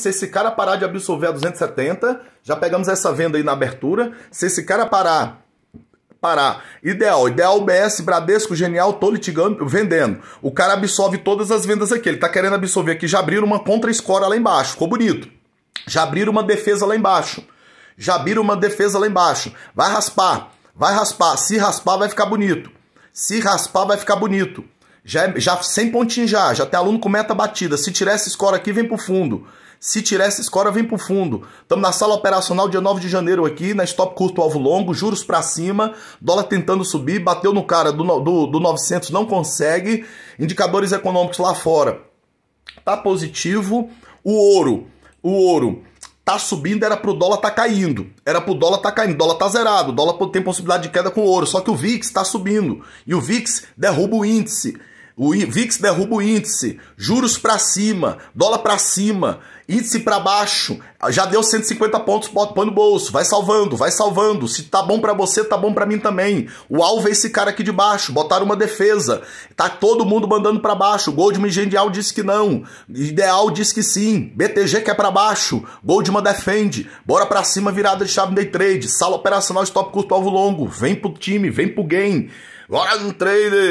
se esse cara parar de absorver a 270, já pegamos essa venda aí na abertura. Se esse cara parar parar. Ideal, ideal UBS, Bradesco, Genial, tô litigando, vendendo. O cara absorve todas as vendas aqui. Ele tá querendo absorver aqui. Já abriram uma contra-escora lá embaixo. Ficou bonito. Já abriram uma defesa lá embaixo. Já abriram uma defesa lá embaixo. Vai raspar. Vai raspar. Se raspar, vai ficar bonito. Se raspar, vai ficar bonito. Já, é, já sem pontinho já, já tem aluno com meta batida. Se tirar essa aqui, vem pro fundo. Se tirar essa score, vem pro fundo. Estamos na sala operacional dia 9 de janeiro aqui, na stop curto alvo longo, juros para cima, dólar tentando subir, bateu no cara do, do, do 900, não consegue. Indicadores econômicos lá fora. Tá positivo. O ouro, o ouro tá subindo era pro dólar tá caindo. Era pro dólar tá caindo. dólar tá zerado. dólar tem possibilidade de queda com o ouro. Só que o VIX tá subindo. E o VIX derruba o índice. O VIX derruba o índice, juros para cima, dólar para cima, índice para baixo. Já deu 150 pontos, põe no bolso, vai salvando, vai salvando. Se tá bom para você, tá bom para mim também. O alvo é esse cara aqui de baixo, botaram uma defesa. Tá todo mundo mandando para baixo. Goldman Genial diz que não, Ideal diz que sim, BTG quer para baixo, Goldman defende. Bora para cima, virada de chave day trade, sala operacional stop curto alvo longo. Vem pro time, vem pro game. Bora no trader.